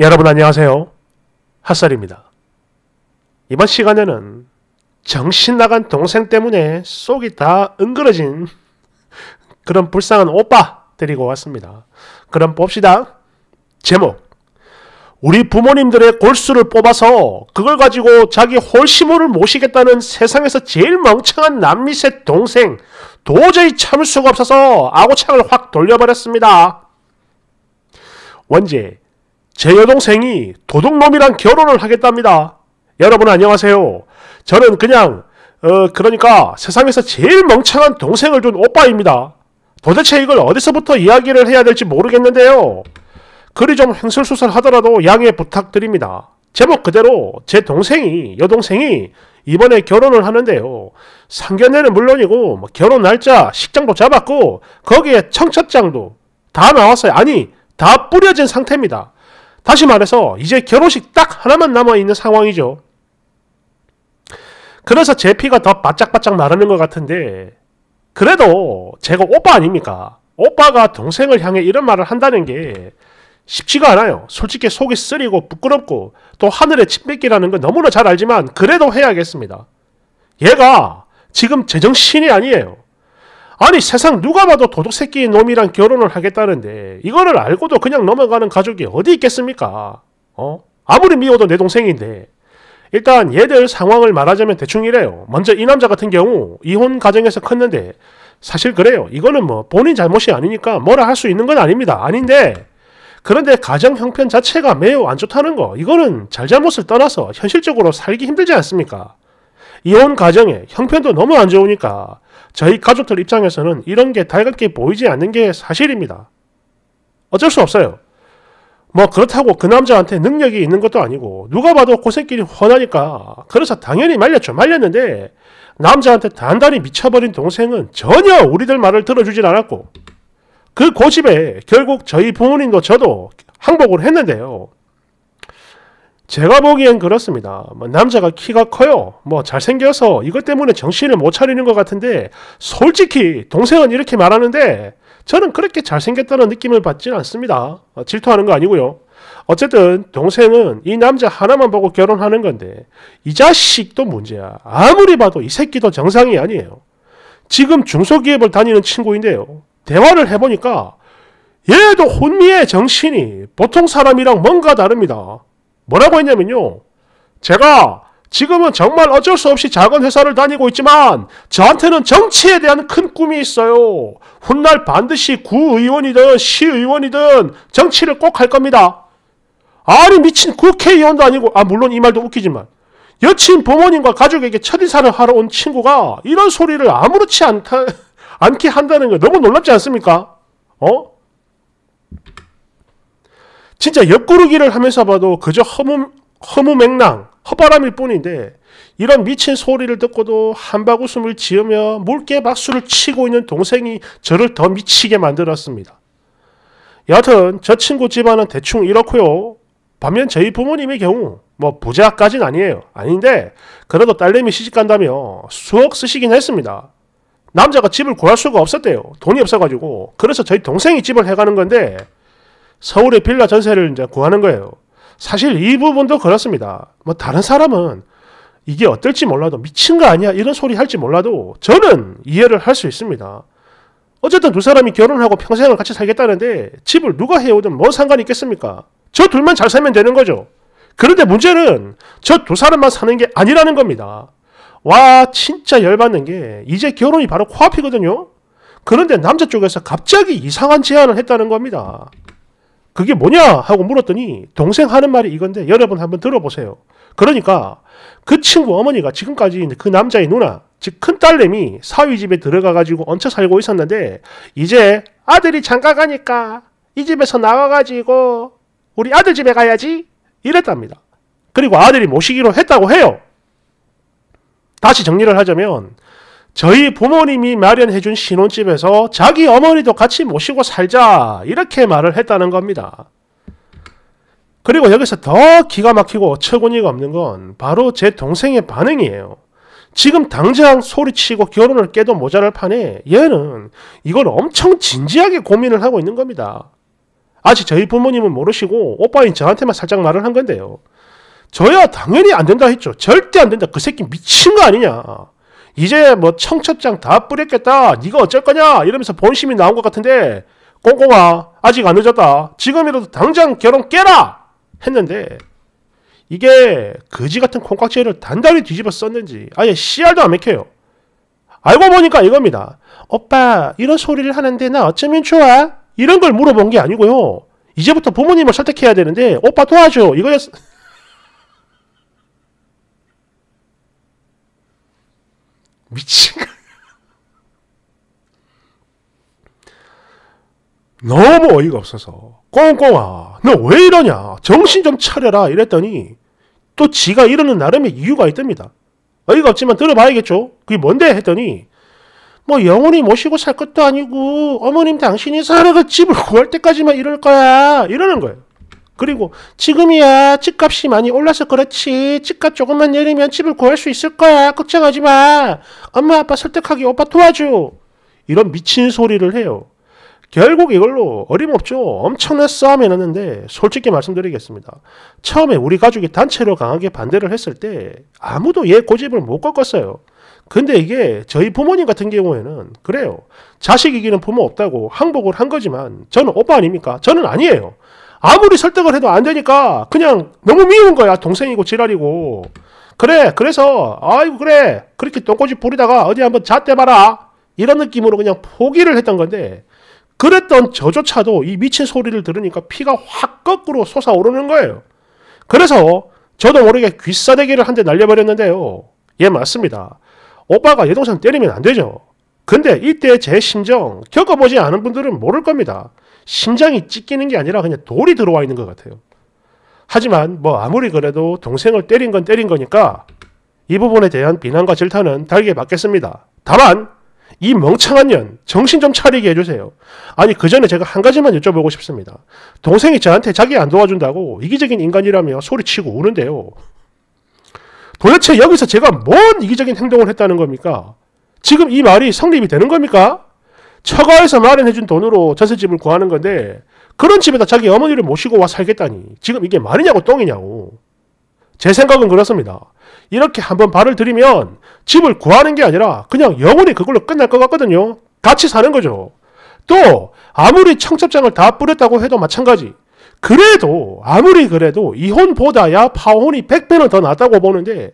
여러분 안녕하세요. 핫살입니다. 이번 시간에는 정신 나간 동생 때문에 속이 다 응그러진 그런 불쌍한 오빠 데리고 왔습니다. 그럼 봅시다. 제목 우리 부모님들의 골수를 뽑아서 그걸 가지고 자기 홀시모를 모시겠다는 세상에서 제일 멍청한 남미새 동생 도저히 참을 수가 없어서 아고창을 확 돌려버렸습니다. 원제 제 여동생이 도둑놈이랑 결혼을 하겠답니다. 여러분 안녕하세요. 저는 그냥 어 그러니까 세상에서 제일 멍청한 동생을 둔 오빠입니다. 도대체 이걸 어디서부터 이야기를 해야 될지 모르겠는데요. 그리 좀 횡설수설 하더라도 양해 부탁드립니다. 제목 그대로 제 동생이 여동생이 이번에 결혼을 하는데요. 상견례는 물론이고 뭐 결혼 날짜, 식장도 잡았고 거기에 청첩장도 다 나왔어요. 아니 다 뿌려진 상태입니다. 다시 말해서 이제 결혼식 딱 하나만 남아있는 상황이죠. 그래서 제 피가 더 바짝바짝 마르는 것 같은데 그래도 제가 오빠 아닙니까? 오빠가 동생을 향해 이런 말을 한다는 게 쉽지가 않아요. 솔직히 속이 쓰리고 부끄럽고 또 하늘의 침뱉기라는 건 너무나 잘 알지만 그래도 해야겠습니다. 얘가 지금 제정신이 아니에요. 아니 세상 누가 봐도 도둑 새끼 놈이랑 결혼을 하겠다는데 이거를 알고도 그냥 넘어가는 가족이 어디 있겠습니까? 어? 아무리 미워도 내 동생인데 일단 얘들 상황을 말하자면 대충 이래요. 먼저 이 남자 같은 경우 이혼 가정에서 컸는데 사실 그래요. 이거는 뭐 본인 잘못이 아니니까 뭐라 할 수 있는 건 아닙니다. 아닌데 그런데 가정 형편 자체가 매우 안 좋다는 거 이거는 잘잘못을 떠나서 현실적으로 살기 힘들지 않습니까? 이혼 가정에 형편도 너무 안 좋으니까 저희 가족들 입장에서는 이런 게 달갑게 보이지 않는 게 사실입니다. 어쩔 수 없어요. 뭐 그렇다고 그 남자한테 능력이 있는 것도 아니고 누가 봐도 고생길이 그 훤하니까 그래서 당연히 말렸죠. 말렸는데 남자한테 단단히 미쳐버린 동생은 전혀 우리들 말을 들어주질 않았고 그 고집에 결국 저희 부모님도 저도 항복을 했는데요. 제가 보기엔 그렇습니다. 뭐 남자가 키가 커요. 뭐 잘생겨서 이것 때문에 정신을 못 차리는 것 같은데 솔직히 동생은 이렇게 말하는데 저는 그렇게 잘생겼다는 느낌을 받진 않습니다. 어, 질투하는 거 아니고요. 어쨌든 동생은 이 남자 하나만 보고 결혼하는 건데 이 자식도 문제야. 아무리 봐도 이 새끼도 정상이 아니에요. 지금 중소기업을 다니는 친구인데요. 대화를 해보니까 얘도 혼미의 정신이 보통 사람이랑 뭔가 다릅니다. 뭐라고 했냐면요. 제가 지금은 정말 어쩔 수 없이 작은 회사를 다니고 있지만 저한테는 정치에 대한 큰 꿈이 있어요. 훗날 반드시 구의원이든 시의원이든 정치를 꼭 할 겁니다. 아니 미친 국회의원도 아니고 아 물론 이 말도 웃기지만 여친 부모님과 가족에게 첫인사를 하러 온 친구가 이런 소리를 아무렇지 않다, 않게 한다는 거 너무 놀랍지 않습니까? 어? 진짜 옆구르기를 하면서 봐도 그저 허무, 허무 맹랑, 허바람일 뿐인데 이런 미친 소리를 듣고도 한바구음을 지으며 물개 박수를 치고 있는 동생이 저를 더 미치게 만들었습니다. 여하튼 저 친구 집안은 대충 이렇고요. 반면 저희 부모님의 경우 뭐 부자까진 아니에요. 아닌데 그래도 딸내미 시집간다며 수억 쓰시긴 했습니다. 남자가 집을 구할 수가 없었대요. 돈이 없어가지고. 그래서 저희 동생이 집을 해가는 건데 서울의 빌라 전세를 이제 구하는 거예요. 사실 이 부분도 그렇습니다. 뭐 다른 사람은 이게 어떨지 몰라도 미친 거 아니야 이런 소리 할지 몰라도 저는 이해를 할 수 있습니다. 어쨌든 두 사람이 결혼하고 평생을 같이 살겠다는데 집을 누가 해오든 뭔 상관이 있겠습니까? 저 둘만 잘 살면 되는 거죠. 그런데 문제는 저 두 사람만 사는 게 아니라는 겁니다. 와 진짜 열받는 게 이제 결혼이 바로 코앞이거든요. 그런데 남자 쪽에서 갑자기 이상한 제안을 했다는 겁니다. 그게 뭐냐? 하고 물었더니 동생 하는 말이 이건데 여러분 한번 들어보세요. 그러니까 그 친구 어머니가 지금까지 그 남자의 누나, 즉 큰딸내미 사위집에 들어가가지고 얹혀 살고 있었는데 이제 아들이 장가 가니까 이 집에서 나와가지고 우리 아들 집에 가야지 이랬답니다. 그리고 아들이 모시기로 했다고 해요. 다시 정리를 하자면 저희 부모님이 마련해준 신혼집에서 자기 어머니도 같이 모시고 살자 이렇게 말을 했다는 겁니다. 그리고 여기서 더 기가 막히고 어처구니가 없는 건 바로 제 동생의 반응이에요. 지금 당장 소리치고 결혼을 깨도 모자랄 판에 얘는 이걸 엄청 진지하게 고민을 하고 있는 겁니다. 아직 저희 부모님은 모르시고 오빠인 저한테만 살짝 말을 한 건데요. 저야 당연히 안 된다 했죠. 절대 안 된다. 그 새끼 미친 거 아니냐. 이제 뭐 청첩장 다 뿌렸겠다. 네가 어쩔 거냐? 이러면서 본심이 나온 것 같은데 꽁꽁아 아직 안 늦었다. 지금이라도 당장 결혼 깨라 했는데 이게 거지 같은 콩깍지를 단단히 뒤집어 썼는지 아예 씨알도 안 맥혀요. 알고 보니까 이겁니다. 오빠 이런 소리를 하는데 나 어쩌면 좋아? 이런 걸 물어본 게 아니고요. 이제부터 부모님을 설득해야 되는데 오빠 도와줘 이거였. 어 미친 거 너무 어이가 없어서 꽁꽁아 너 왜 이러냐 정신 좀 차려라 이랬더니 또 지가 이러는 나름의 이유가 있답니다. 어이가 없지만 들어봐야겠죠. 그게 뭔데 했더니 뭐 영원히 모시고 살 것도 아니고 어머님 당신이 살아갈 집을 구할 때까지만 이럴 거야 이러는 거예요. 그리고 지금이야 집값이 많이 올라서 그렇지 집값 조금만 내리면 집을 구할 수 있을 거야 걱정하지 마 엄마 아빠 설득하기 오빠 도와줘 이런 미친 소리를 해요 결국 이걸로 어림없죠 엄청난 싸움이 났는데 솔직히 말씀드리겠습니다 처음에 우리 가족이 단체로 강하게 반대를 했을 때 아무도 얘 고집을 못 꺾었어요 근데 이게 저희 부모님 같은 경우에는 그래요 자식 이기는 부모 없다고 항복을 한 거지만 저는 오빠 아닙니까 저는 아니에요 아무리 설득을 해도 안 되니까 그냥 너무 미운 거야 동생이고 지랄이고 그래 그래서 아이고 그래 그렇게 똥꼬집 부리다가 어디 한번 잣대봐라 이런 느낌으로 그냥 포기를 했던 건데 그랬던 저조차도 이 미친 소리를 들으니까 피가 확 거꾸로 솟아오르는 거예요 그래서 저도 모르게 귀싸대기를 한 대 날려버렸는데요 예 맞습니다 오빠가 여 동생 때리면 안 되죠 근데 이때 제 심정 겪어보지 않은 분들은 모를 겁니다. 심장이 찢기는 게 아니라 그냥 돌이 들어와 있는 것 같아요. 하지만 뭐 아무리 그래도 동생을 때린 건 때린 거니까 이 부분에 대한 비난과 질타는 달게 받겠습니다. 다만 이 멍청한 년 정신 좀 차리게 해주세요. 아니 그 전에 제가 한 가지만 여쭤보고 싶습니다. 동생이 저한테 자기 안 도와준다고 이기적인 인간이라며 소리치고 우는데요. 도대체 여기서 제가 뭔 이기적인 행동을 했다는 겁니까? 지금 이 말이 성립이 되는 겁니까? 처가에서 마련해준 돈으로 전세집을 구하는 건데 그런 집에다 자기 어머니를 모시고 와 살겠다니 지금 이게 말이냐고 똥이냐고 제 생각은 그렇습니다. 이렇게 한번 발을 들이면 집을 구하는 게 아니라 그냥 영원히 그걸로 끝날 것 같거든요. 같이 사는 거죠. 또 아무리 청첩장을 다 뿌렸다고 해도 마찬가지. 그래도 아무리 그래도 이혼보다야 파혼이 100배는 더 낫다고 보는데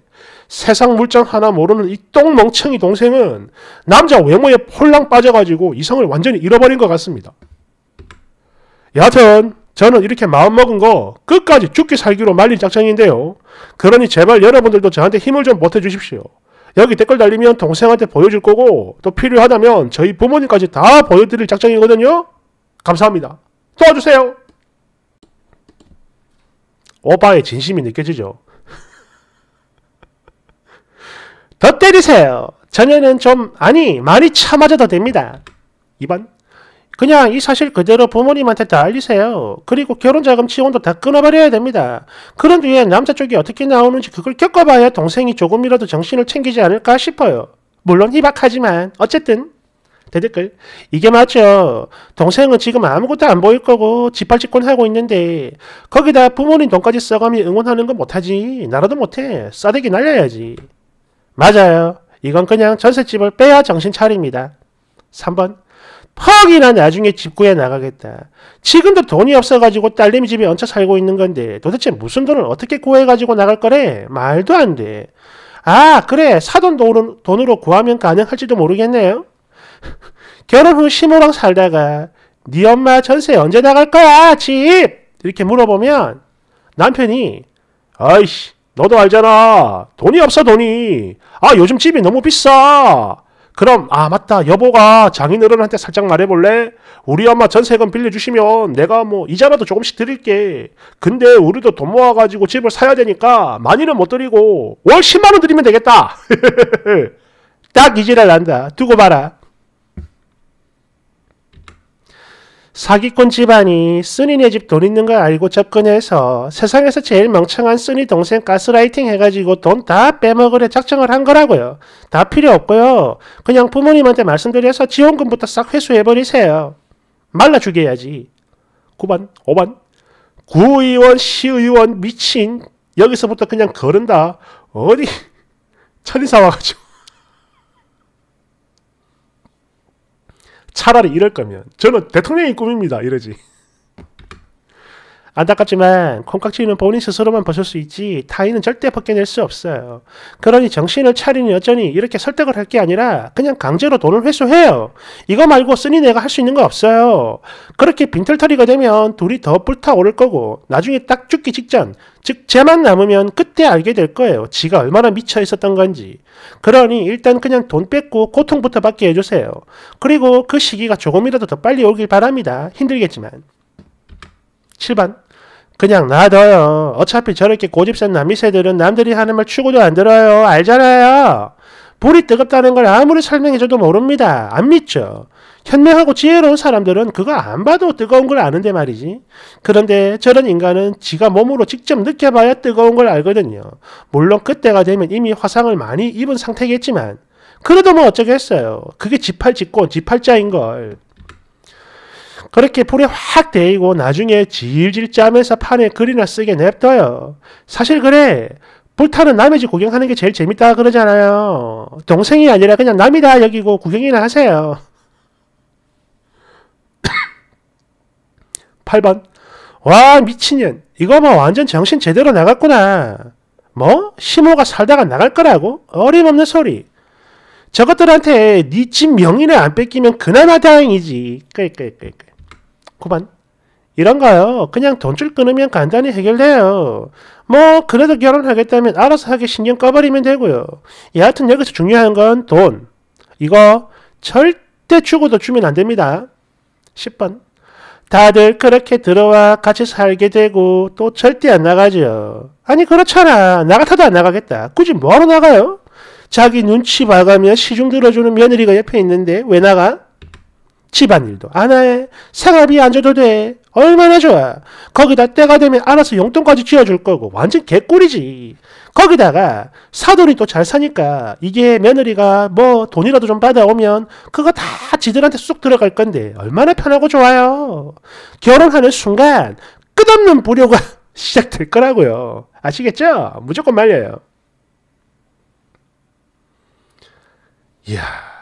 세상 물정 하나 모르는 이 똥멍청이 동생은 남자 외모에 폴랑 빠져가지고 이성을 완전히 잃어버린 것 같습니다. 여하튼 저는 이렇게 마음먹은 거 끝까지 죽기 살기로 말린 작정인데요. 그러니 제발 여러분들도 저한테 힘을 좀 보태주십시오. 여기 댓글 달리면 동생한테 보여줄 거고 또 필요하다면 저희 부모님까지 다 보여드릴 작정이거든요. 감사합니다. 도와주세요. 오빠의 진심이 느껴지죠. 더 때리세요. 전에는 좀 아니 많이 참아줘도 됩니다. 2번 그냥 이 사실 그대로 부모님한테 다 알리세요. 그리고 결혼자금 지원도 다 끊어버려야 됩니다. 그런 뒤에 남자 쪽이 어떻게 나오는지 그걸 겪어봐야 동생이 조금이라도 정신을 챙기지 않을까 싶어요. 물론 희박하지만 어쨌든 대댓글 이게 맞죠. 동생은 지금 아무것도 안 보일 거고 지팔집권 하고 있는데 거기다 부모님 돈까지 써가며 응원하는 건 못하지. 나라도 못해. 싸대기 날려야지. 맞아요. 이건 그냥 전셋집을 빼야 정신 차립니다. 3번 퍽이나 나중에 집 구해 나가겠다. 지금도 돈이 없어가지고 딸내미 집에 얹혀 살고 있는 건데 도대체 무슨 돈을 어떻게 구해가지고 나갈 거래? 말도 안 돼. 아 그래 사돈 돈으로, 돈으로 구하면 가능할지도 모르겠네요. 결혼 후 시모랑 살다가 네 엄마 전세 언제 나갈 거야 집? 이렇게 물어보면 남편이 아이씨 너도 알잖아. 돈이 없어, 돈이. 아, 요즘 집이 너무 비싸. 그럼, 아, 맞다. 여보가 장인어른한테 살짝 말해볼래? 우리 엄마 전세금 빌려주시면 내가 뭐 이자라도 조금씩 드릴게. 근데 우리도 돈 모아가지고 집을 사야 되니까 많이는 못 드리고 월 10만원 드리면 되겠다. 딱 이 지랄 난다. 두고 봐라. 사기꾼 집안이 쓰니네 집 돈 있는 거 알고 접근해서 세상에서 제일 멍청한 쓰니 동생 가스라이팅 해가지고 돈 다 빼먹으려 작정을 한 거라고요. 다 필요 없고요. 그냥 부모님한테 말씀드려서 지원금부터 싹 회수해버리세요. 말라 죽여야지. 9번, 5번. 구의원, 시의원, 미친. 여기서부터 그냥 거른다. 어디? 천인사 와가지고. 차라리 이럴 거면 저는 대통령이 꿈입니다. 이러지. 안타깝지만 콩깍지는 본인 스스로만 벗을 수 있지 타인은 절대 벗겨낼 수 없어요. 그러니 정신을 차리는 여전히 이렇게 설득을 할 게 아니라 그냥 강제로 돈을 회수해요. 이거 말고 쓰니 내가 할 수 있는 거 없어요. 그렇게 빈털터리가 되면 둘이 더 불타오를 거고 나중에 딱 죽기 직전 즉 쟤만 남으면 그때 알게 될 거예요. 지가 얼마나 미쳐 있었던 건지. 그러니 일단 그냥 돈 뺏고 고통부터 받게 해주세요. 그리고 그 시기가 조금이라도 더 빨리 오길 바랍니다. 힘들겠지만. 7번 그냥 놔둬요. 어차피 저렇게 고집센 남미새들은 남들이 하는 말추구도안 들어요. 알잖아요. 불이 뜨겁다는 걸 아무리 설명해줘도 모릅니다. 안 믿죠. 현명하고 지혜로운 사람들은 그거 안 봐도 뜨거운 걸 아는데 말이지. 그런데 저런 인간은 지가 몸으로 직접 느껴봐야 뜨거운 걸 알거든요. 물론 그때가 되면 이미 화상을 많이 입은 상태겠지만, 그래도 뭐 어쩌겠어요. 그게 지팔 짓고 지팔자인 걸. 그렇게 불에 확 데이고 나중에 질질 짜면서 판에 글이나 쓰게 냅둬요. 사실 그래. 불타는 남의 집 구경하는 게 제일 재밌다 그러잖아요. 동생이 아니라 그냥 남이다 여기고 구경이나 하세요. 8번. 와, 미친년. 이거 뭐 완전 정신 제대로 나갔구나. 뭐? 심호가 살다가 나갈 거라고? 어림없는 소리. 저것들한테 니집 네 명의를 안 뺏기면 그나마 다행이지. 끄끄끄끄. 9번. 이런가요? 그냥 돈줄 끊으면 간단히 해결돼요. 뭐 그래도 결혼하겠다면 알아서 하게 신경 꺼버리면 되고요. 여하튼 여기서 중요한 건 돈. 이거 절대 죽어도 주면 안 됩니다. 10번. 다들 그렇게 들어와 같이 살게 되고 또 절대 안 나가죠. 아니 그렇잖아. 나 같아도 안 나가겠다. 굳이 뭐하러 나가요? 자기 눈치 봐가며 시중 들어주는 며느리가 옆에 있는데 왜 나가? 집안일도 안 해. 생활비 안 줘도 돼. 얼마나 좋아. 거기다 때가 되면 알아서 용돈까지 쥐어줄 거고 완전 개꿀이지. 거기다가 사돈이 또 잘 사니까 이게 며느리가 뭐 돈이라도 좀 받아오면 그거 다 지들한테 쑥 들어갈 건데 얼마나 편하고 좋아요. 결혼하는 순간 끝없는 부려가 시작될 거라고요. 아시겠죠? 무조건 말려요. 이야.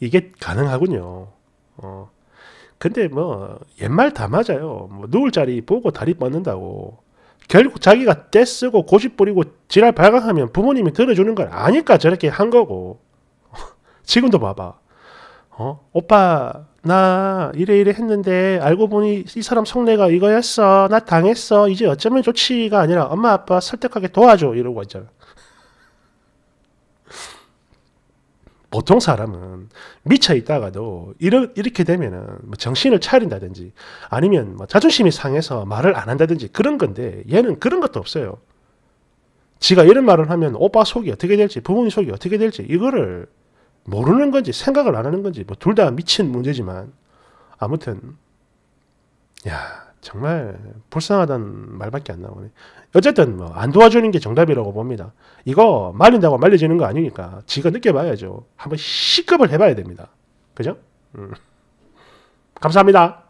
이게 가능하군요. 어. 근데 뭐 옛말 다 맞아요. 뭐 누울 자리 보고 다리 뻗는다고. 결국 자기가 떼쓰고 고집 부리고 지랄 발광하면 부모님이 들어주는 걸 아니까 저렇게 한 거고. 지금도 봐봐. 어? 오빠 나 이래 이래 했는데 알고 보니 이 사람 속내가 이거였어. 나 당했어. 이제 어쩌면 좋지가 아니라 엄마 아빠 설득하게 도와줘 이러고 있잖아. 보통 사람은 미쳐 있다가도 이러, 이렇게 되면은 뭐 정신을 차린다든지 아니면 뭐 자존심이 상해서 말을 안 한다든지 그런 건데 얘는 그런 것도 없어요. 지가 이런 말을 하면 오빠 속이 어떻게 될지 부모님 속이 어떻게 될지 이거를 모르는 건지 생각을 안 하는 건지 뭐 둘 다 미친 문제지만 아무튼 야 정말 불쌍하단 말밖에 안 나오네. 어쨌든 뭐 안 도와주는 게 정답이라고 봅니다. 이거 말린다고 말려지는 거 아니니까 지가 느껴봐야죠. 한번 시급을 해봐야 됩니다. 그죠? 음. 감사합니다.